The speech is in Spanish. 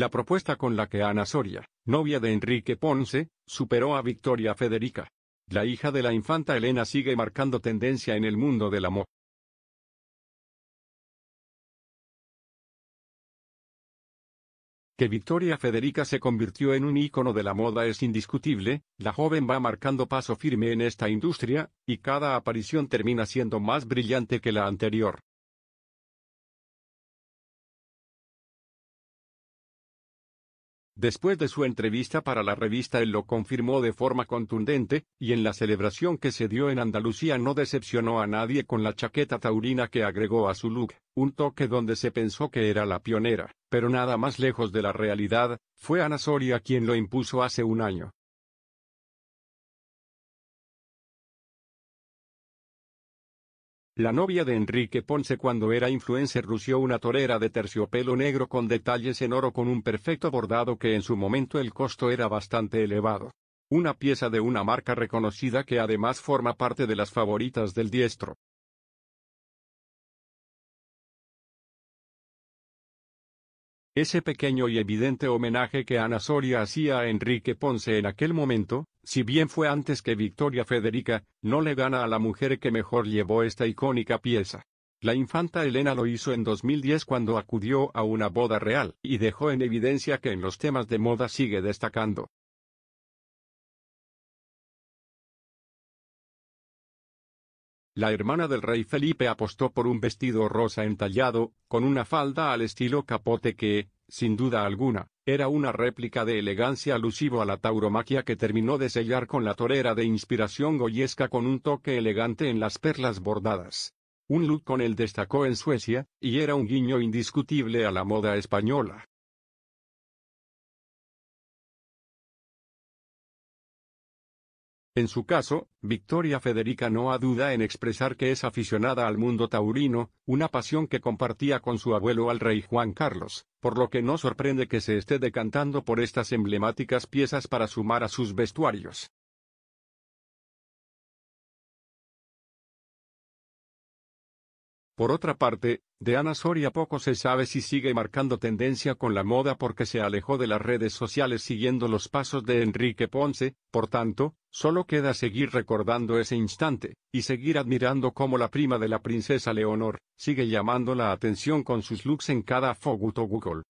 La propuesta con la que Ana Soria, novia de Enrique Ponce, superó a Victoria Federica. La hija de la infanta Elena sigue marcando tendencia en el mundo del amor. Que Victoria Federica se convirtió en un ícono de la moda es indiscutible, la joven va marcando paso firme en esta industria, y cada aparición termina siendo más brillante que la anterior. Después de su entrevista para la revista él lo confirmó de forma contundente, y en la celebración que se dio en Andalucía no decepcionó a nadie con la chaqueta taurina que agregó a su look, un toque donde se pensó que era la pionera, pero nada más lejos de la realidad, fue Ana Soria quien lo impuso hace un año. La novia de Enrique Ponce cuando era influencer lució una torera de terciopelo negro con detalles en oro con un perfecto bordado que en su momento el costo era bastante elevado. Una pieza de una marca reconocida que además forma parte de las favoritas del diestro. Ese pequeño y evidente homenaje que Ana Soria hacía a Enrique Ponce en aquel momento, si bien fue antes que Victoria Federica, no le gana a la mujer que mejor llevó esta icónica pieza. La infanta Elena lo hizo en 2010 cuando acudió a una boda real y dejó en evidencia que en los temas de moda sigue destacando. La hermana del rey Felipe apostó por un vestido rosa entallado, con una falda al estilo capote que, sin duda alguna, era una réplica de elegancia alusivo a la tauromaquia que terminó de sellar con la torera de inspiración goyesca con un toque elegante en las perlas bordadas. Un look con él destacó en Suecia, y era un guiño indiscutible a la moda española. En su caso, Victoria Federica no ha duda en expresar que es aficionada al mundo taurino, una pasión que compartía con su abuelo al rey Juan Carlos, por lo que no sorprende que se esté decantando por estas emblemáticas piezas para sumar a sus vestuarios. Por otra parte, de Ana Soria poco se sabe si sigue marcando tendencia con la moda porque se alejó de las redes sociales siguiendo los pasos de Enrique Ponce, por tanto, solo queda seguir recordando ese instante, y seguir admirando cómo la prima de la princesa Leonor, sigue llamando la atención con sus looks en cada Foguto Google.